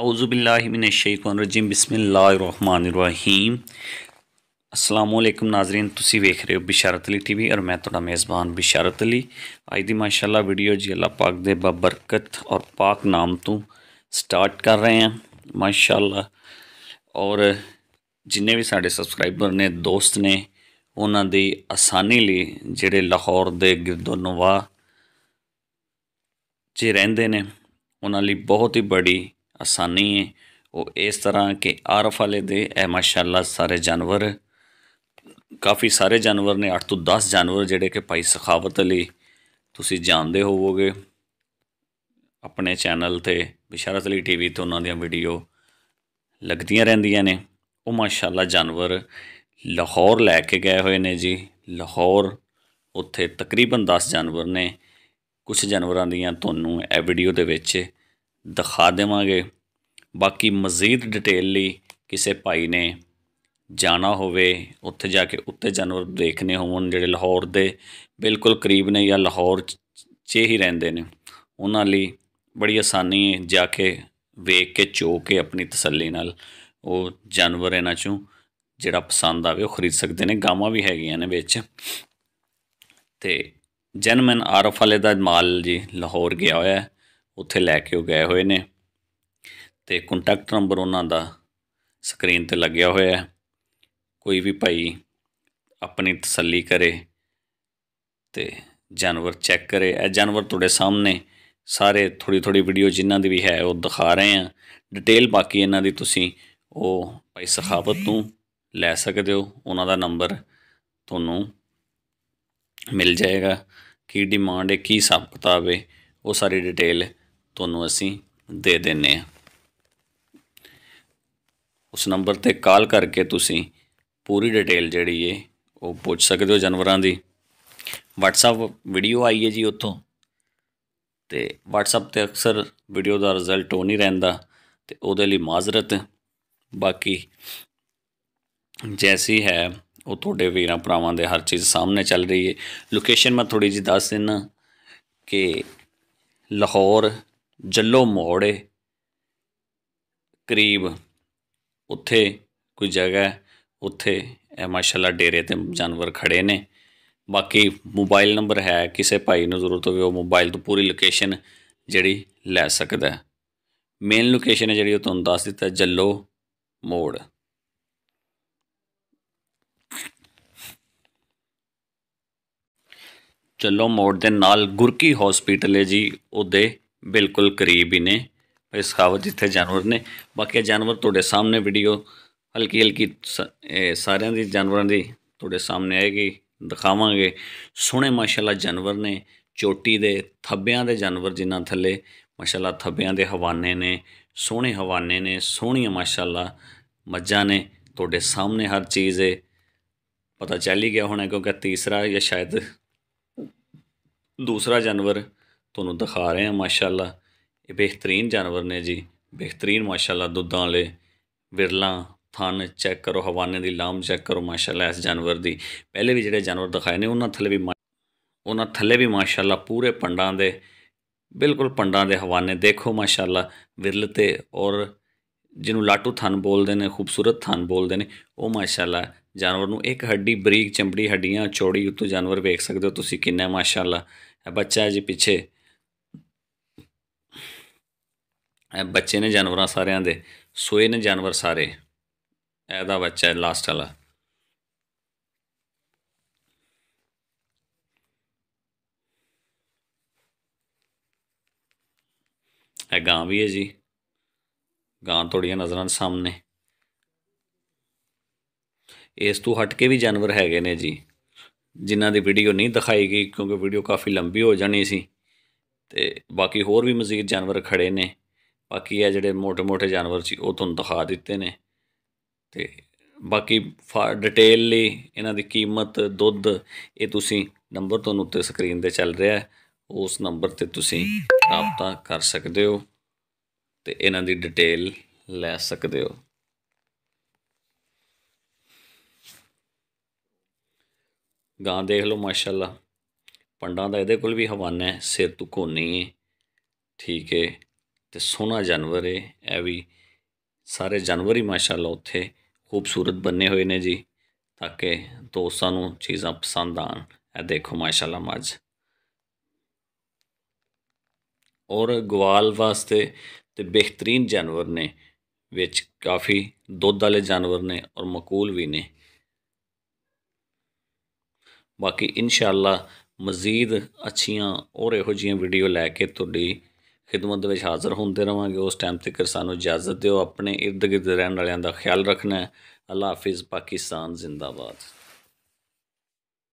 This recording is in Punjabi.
اعوذ باللہ من الشیطان الرجیم بسم اللہ الرحمن الرحیم السلام علیکم ناظرین ਤੁਸੀਂ ਵੇਖ ਰਹੇ ਹੋ ਬਿਸ਼ਾਰਤ ਅਲੀ ਟੀਵੀ ਔਰ ਮੈਂ ਤੁਹਾਡਾ ਮੇਜ਼ਬਾਨ ਬਿਸ਼ਾਰਤ ਅਲੀ ਅੱਜ ਦੀ ਮਾਸ਼ਾਅੱਲਾ ਵੀਡੀਓ ਜੀ ਅੱਲਾਹ ਪਾਕ ਦੇ ਬਬਰਕਤ ਔਰ ਪਾਕ ਨਾਮ ਤੋਂ ਸਟਾਰਟ ਕਰ ਰਹੇ ਹਾਂ ਮਾਸ਼ਾਅੱਲਾ ਔਰ ਜਿੰਨੇ ਵੀ ਸਾਡੇ ਸਬਸਕ੍ਰਾਈਬਰ ਨੇ ਦੋਸਤ ਨੇ ਉਹਨਾਂ ਦੀ ਆਸਾਨੀ ਲਈ ਜਿਹੜੇ ਲਾਹੌਰ ਦੇ ਗਿਰਦੋਨਵਾ ਜੇ ਰਹਿੰਦੇ ਨੇ ਉਹਨਾਂ ਲਈ ਬਹੁਤ ਹੀ ਬੜੀ ਆਸਾਨੀ ਹੈ ਉਹ ਇਸ ਤਰ੍ਹਾਂ ਕਿ ਆਰਫ ਵਾਲੇ ਦੇ ਇਹ ਮਾਸ਼ਾਅੱਲਾ ਸਾਰੇ ਜਾਨਵਰ ਕਾਫੀ ਸਾਰੇ ਜਾਨਵਰ ਨੇ 8 ਤੋਂ 10 ਜਾਨਵਰ ਜਿਹੜੇ ਕਿ ਭਾਈ ਸਖਾਵਤ ਅਲੀ ਤੁਸੀਂ ਜਾਣਦੇ ਹੋਵੋਗੇ ਆਪਣੇ ਚੈਨਲ ਤੇ ਬਿਸ਼ਾਰਤ ਅਲੀ ਟੀਵੀ ਤੋਂ ਉਹਨਾਂ ਦੀਆਂ ਵੀਡੀਓ ਲੱਗਦੀਆਂ ਰਹਿੰਦੀਆਂ ਨੇ ਉਹ ਮਾਸ਼ਾਅੱਲਾ ਜਾਨਵਰ ਲਾਹੌਰ ਲੈ ਕੇ ਗਏ ਹੋਏ ਨੇ ਜੀ ਲਾਹੌਰ ਉੱਥੇ ਤਕਰੀਬਨ 10 ਜਾਨਵਰ ਨੇ ਕੁਝ ਜਾਨਵਰਾਂ ਦੀਆਂ ਤੁਹਾਨੂੰ ਇਹ ਵੀਡੀਓ ਦੇ ਵਿੱਚ ਦਿਖਾ ਦੇਵਾਂਗੇ ਬਾਕੀ ਮਜ਼ੀਦ ਡਿਟੇਲ ਲਈ ਕਿਸੇ ਭਾਈ ਨੇ ਜਾਣਾ ਹੋਵੇ ਉੱਥੇ ਜਾ ਕੇ ਉੱਤੇ ਜਾਨਵਰ ਦੇਖਨੇ ਹੋਣ ਜਿਹੜੇ ਲਾਹੌਰ ਦੇ ਬਿਲਕੁਲ ਕਰੀਬ ਨੇ ਜਾਂ ਲਾਹੌਰ 'ਚ ਹੀ ਰਹਿੰਦੇ ਨੇ ਉਹਨਾਂ ਲਈ ਬੜੀ ਆਸਾਨੀ ਹੈ ਜਾ ਕੇ ਵੇਖ ਕੇ ਚੋ ਕੇ ਆਪਣੀ ਤਸੱਲੀ ਨਾਲ ਉਹ ਜਾਨਵਰ ਇਹਨਾਂ 'ਚੋਂ ਜਿਹੜਾ ਪਸੰਦ ਆਵੇ ਉਹ ਖਰੀਦ ਸਕਦੇ ਨੇ ਗਾਵਾਂ ਵੀ ਹੈਗੀਆਂ ਨੇ ਵਿੱਚ ਤੇ ਜਨਮਨ ਆਰਫ ਵਾਲੇ ਦਾ ਮਾਲ ਜੀ ਲਾਹੌਰ ਗਿਆ ਹੋਇਆ ਹੈ ਉੱਥੇ ਲੈ ਕੇ ਉਹ ਗਏ ਹੋਏ ਨੇ ਤੇ ਕੰਟੈਕਟ ਨੰਬਰ ਉਹਨਾਂ ਦਾ ਸਕਰੀਨ ਤੇ ਲੱਗਿਆ ਹੋਇਆ ਹੈ ਕੋਈ ਵੀ ਭਾਈ ਆਪਣੀ ਤਸੱਲੀ ਕਰੇ ਤੇ ਜਾਨਵਰ ਚੈੱਕ ਕਰੇ ਇਹ ਜਾਨਵਰ ਤੁਹਾਡੇ ਸਾਹਮਣੇ ਸਾਰੇ ਥੋੜੀ ਥੋੜੀ ਵੀਡੀਓ ਜਿਨ੍ਹਾਂ ਦੀ ਵੀ ਹੈ ਉਹ ਦਿਖਾ ਰਹੇ ਆ ਡਿਟੇਲ ਬਾਕੀ ਇਹਨਾਂ ਦੀ ਤੁਸੀਂ ਉਹ ਭਾਈ ਸਖਾਵਤ ਨੂੰ ਲੈ ਸਕਦੇ ਹੋ ਉਹਨਾਂ ਦਾ ਨੰਬਰ ਤੁਹਾਨੂੰ ਮਿਲ ਜਾਏਗਾ ਕੀ ਡਿਮਾਂਡ ਹੈ ਕੀ ਸਭ ਕਿਤਾਬ ਹੈ ਉਹ ਸਾਰੀ ਡਿਟੇਲ ਤੁਹਾਨੂੰ ਅਸੀਂ ਦੇ ਦਿੰਨੇ ਆ ਉਸ ਨੰਬਰ ਤੇ ਕਾਲ ਕਰਕੇ ਤੁਸੀਂ ਪੂਰੀ ਡਿਟੇਲ ਜਿਹੜੀ ਏ ਉਹ ਪੁੱਛ ਸਕਦੇ ਹੋ ਜਾਨਵਰਾਂ ਦੀ WhatsApp ਵੀਡੀਓ ਆਈ ਹੈ ਜੀ ਉੱਥੋਂ ਤੇ WhatsApp ਤੇ ਅਕਸਰ ਵੀਡੀਓ ਦਾ ਰਿਜ਼ਲਟ ਉਹ ਨਹੀਂ ਰਹਿੰਦਾ ਤੇ ਉਹਦੇ ਲਈ ਮਾਜ਼ਰਤ ਬਾਕੀ ਜੈਸੀ ਹੈ ਉਹ ਤੁਹਾਡੇ ਵੀਰਾਂ ਭਰਾਵਾਂ ਦੇ ਹਰ ਚੀਜ਼ ਸਾਹਮਣੇ ਚੱਲ ਰਹੀ ਹੈ ਲੋਕੇਸ਼ਨ ਮੈਂ ਥੋੜੀ ਜੀ ਦੱਸ ਦਿੰਨਾ ਕਿ ਲਾਹੌਰ ਜੱਲੋ ਮੋੜੇ ਕਰੀਬ ਉੱਥੇ ਕੋਈ ਜਗ੍ਹਾ ਉੱਥੇ ਇਹ ਮਾਸ਼ਾਅੱਲਾ ਡੇਰੇ ਤੇ ਜਾਨਵਰ ਖੜੇ ਨੇ ਬਾਕੀ ਮੋਬਾਈਲ ਨੰਬਰ ਹੈ ਕਿਸੇ ਭਾਈ ਨੂੰ ਜ਼ਰੂਰਤ ਹੋਵੇ ਉਹ ਮੋਬਾਈਲ ਤੋਂ ਪੂਰੀ ਲੋਕੇਸ਼ਨ ਜਿਹੜੀ ਲੈ ਸਕਦਾ ਮੇਨ ਲੋਕੇਸ਼ਨ ਹੈ ਜਿਹੜੀ ਉਹ ਤੁਹਾਨੂੰ ਦੱਸ ਦਿੱਤਾ ਜੱਲੋ ਮੋੜ ਚੱਲੋ ਮੋੜ ਦੇ ਨਾਲ ਗੁਰਕੀ ਹਸਪੀਟਲ ਹੈ ਜੀ ਉਹਦੇ ਬਿਲਕੁਲ ਕਰੀਬ ਹੀ ਨੇ ਇਸ ਖਾਵਤ ਜਿੱਥੇ ਜਾਨਵਰ ਨੇ ਬਾਕੀ ਜਾਨਵਰ ਤੁਹਾਡੇ ਸਾਹਮਣੇ ਵੀਡੀਓ ਹਲਕੀ ਹਲਕੀ ਸਾਰਿਆਂ ਦੀ ਜਾਨਵਰਾਂ ਦੀ ਤੁਹਾਡੇ ਸਾਹਮਣੇ ਆਏਗੀ ਦਿਖਾਵਾਂਗੇ ਸੋਹਣੇ ਮਾਸ਼ਾਅੱਲਾ ਜਾਨਵਰ ਨੇ ਚੋਟੀ ਦੇ ਥੱਬਿਆਂ ਦੇ ਜਾਨਵਰ ਜਿਨ੍ਹਾਂ ਥੱਲੇ ਮਾਸ਼ਾਅੱਲਾ ਥੱਬਿਆਂ ਦੇ ਹਵਾਨੇ ਨੇ ਸੋਹਣੇ ਹਵਾਨੇ ਨੇ ਸੋਹਣੀਆਂ ਮਾਸ਼ਾਅੱਲਾ ਮੱਝਾਂ ਨੇ ਤੁਹਾਡੇ ਸਾਹਮਣੇ ਹਰ ਚੀਜ਼ ਹੈ ਪਤਾ ਚੱਲ ਹੀ ਗਿਆ ਹੋਣਾ ਕਿਉਂਕਿ ਤੀਸਰਾ ਜਾਂ ਸ਼ਾਇਦ ਦੂਸਰਾ ਜਾਨਵਰ ਤੁਹਾਨੂੰ ਦਿਖਾ ਰਹੇ ਹਾਂ ਮਾਸ਼ਾਅੱਲਾ ਇਹ ਬਿਹਤਰੀਨ ਜਾਨਵਰ ਨੇ ਜੀ ਬਿਹਤਰੀਨ ਮਾਸ਼ਾਅੱਲਾ ਦੁੱਧਾਂ ਵਾਲੇ ਵਿਰਲਾ ਥਨ ਚੈੱਕ ਕਰੋ ਹਵਾਨੇ ਦੀ ਲਾਮ ਚੈੱਕ ਕਰੋ ਮਾਸ਼ਾਅੱਲਾ ਇਸ ਜਾਨਵਰ ਦੀ ਪਹਿਲੇ ਵੀ ਜਿਹੜੇ ਜਾਨਵਰ ਦਿਖਾਏ ਨੇ ਉਹਨਾਂ ਥੱਲੇ ਵੀ ਉਹਨਾਂ ਥੱਲੇ ਵੀ ਮਾਸ਼ਾਅੱਲਾ ਪੂਰੇ ਪੰਡਾਂ ਦੇ ਬਿਲਕੁਲ ਪੰਡਾਂ ਦੇ ਹਵਾਨੇ ਦੇਖੋ ਮਾਸ਼ਾਅੱਲਾ ਵਿਰਲ ਤੇ ਔਰ ਜਿਹਨੂੰ ਲਾਟੂ ਥਨ ਬੋਲਦੇ ਨੇ ਖੂਬਸੂਰਤ ਥਨ ਬੋਲਦੇ ਨੇ ਉਹ ਮਾਸ਼ਾਅੱਲਾ ਜਾਨਵਰ ਨੂੰ ਇੱਕ ਹੱਡੀ ਬਰੀਕ ਚਮੜੀ ਹੱਡੀਆਂ ਚੌੜੀ ਉੱਤੋਂ ਜਾਨਵਰ ਵੇਖ ਸਕਦੇ ਹੋ ਤੁਸੀਂ ਕਿੰਨਾ ਮਾਸ਼ਾਅੱਲਾ ਇਹ ਬੱਚਾ ਜੀ ਪਿੱਛੇ ਬੱਚੇ ਨੇ ਜਾਨਵਰਾਂ ਸਾਰਿਆਂ ਦੇ ਸੋਏ ਨੇ ਜਾਨਵਰ ਸਾਰੇ ਇਹਦਾ ਬੱਚਾ ਹੈ ਲਾਸਟ ਵਾਲਾ ਇਹ ਗਾਂ ਵੀ ਹੈ ਜੀ ਗਾਂ ਤੁਹਾਡੀਆਂ ਨਜ਼ਰਾਂ ਦੇ ਸਾਹਮਣੇ ਇਸ ਤੋਂ ਹਟ ਕੇ ਵੀ ਜਾਨਵਰ ਹੈਗੇ ਨੇ ਜੀ ਜਿਨ੍ਹਾਂ ਦੀ ਵੀਡੀਓ ਨਹੀਂ ਦਿਖਾਈ ਗਈ ਕਿਉਂਕਿ ਵੀਡੀਓ ਕਾਫੀ ਲੰਬੀ ਹੋ ਜਾਣੀ ਸੀ ਤੇ ਬਾਕੀ ਹੋਰ ਵੀ ਮਜ਼ੀਦ ਜਾਨਵਰ ਖੜੇ ਨੇ ਬਾਕੀ ਇਹ ਜਿਹੜੇ ਮੋਟੇ-ਮੋਟੇ ਜਾਨਵਰ ਸੀ ਉਹ ਤੁਹਾਨੂੰ ਦਿਖਾ ਦਿੱਤੇ ਨੇ ਤੇ ਬਾਕੀ ਡਿਟੇਲ ਲਈ ਇਹਨਾਂ ਦੀ ਕੀਮਤ ਦੁੱਧ ਇਹ ਤੁਸੀਂ ਨੰਬਰ ਤੁਹਾਨੂੰ ਉੱਤੇ ਸਕਰੀਨ ਤੇ ਚੱਲ ਰਿਹਾ ਹੈ ਉਸ ਨੰਬਰ ਤੇ ਤੁਸੀਂ رابطہ ਕਰ ਸਕਦੇ ਹੋ ਤੇ ਇਹਨਾਂ ਦੀ ਡਿਟੇਲ ਲੈ ਸਕਦੇ ਹੋ ਗਾਂ ਦੇਖ ਲਓ ਮਾਸ਼ਾਅੱਲਾ ਪੰਡਾਂ ਦਾ ਇਹਦੇ ਕੋਲ ਵੀ ਹਵਾਨਾ ਹੈ ਸਿਰ ਤੋਂ ਕੋਨੀ ਠੀਕ ਹੈ ਤੇ ਸੋਨਾ ਜਾਨਵਰ ਹੈ ਇਹ ਵੀ ਸਾਰੇ ਜਾਨਵਰ ਹੀ ਮਾਸ਼ਾਅੱਲਾ ਉੱਥੇ ਖੂਬਸੂਰਤ ਬੰਨੇ ਹੋਏ ਨੇ ਜੀ ਤਾਂ ਕਿ ਦੋਸਤਾਂ ਨੂੰ ਚੀਜ਼ਾਂ ਪਸੰਦ ਆਣ ਇਹ ਦੇਖੋ ਮਾਸ਼ਾਅੱਲਾ ਮੱਝ ਔਰ ਗਵਾਲ ਵਾਸਤੇ ਤੇ ਬਿਹਤਰੀਨ ਜਾਨਵਰ ਨੇ ਵਿੱਚ ਕਾਫੀ ਦੁੱਧ ਵਾਲੇ ਜਾਨਵਰ ਨੇ ਔਰ ਮਕੂਲ ਵੀ ਨੇ ਬਾਕੀ ਇਨਸ਼ਾਅੱਲਾ ਮਜ਼ੀਦ ਅੱਛੀਆਂ ਔਰ ਇਹੋ ਜਿਹੀਆਂ ਵੀਡੀਓ ਲੈ ਕੇ ਤੁਹਾਡੀ ਖਿਦਮਤ ਦੇ ਵਿੱਚ ਹਾਜ਼ਰ ਹੁੰਦੇ ਰਵਾਂਗੇ ਉਸ ਟਾਈਮ ਤੱਕ ਸਾਨੂੰ ਇਜਾਜ਼ਤ ਦਿਓ ਆਪਣੇ ird gird ਰਹਿਣ ਵਾਲਿਆਂ ਦਾ ਖਿਆਲ ਰੱਖਣਾ ਹੈ ਅੱਲਾ ਹਾਫਿਜ਼ ਪਾਕਿਸਤਾਨ ਜ਼ਿੰਦਾਬਾਦ